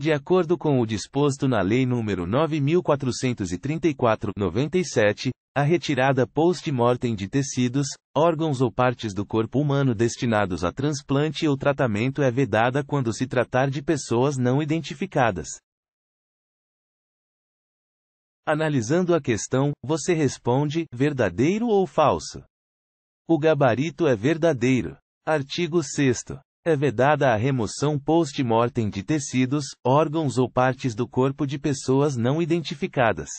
de acordo com o disposto na Lei nº 9434/97, a retirada post-mortem de tecidos, órgãos ou partes do corpo humano destinados a transplante ou tratamento é vedada quando se tratar de pessoas não identificadas. Analisando a questão, você responde: verdadeiro ou falso? O gabarito é verdadeiro. Artigo 6 é vedada a remoção post-mortem de tecidos, órgãos ou partes do corpo de pessoas não identificadas.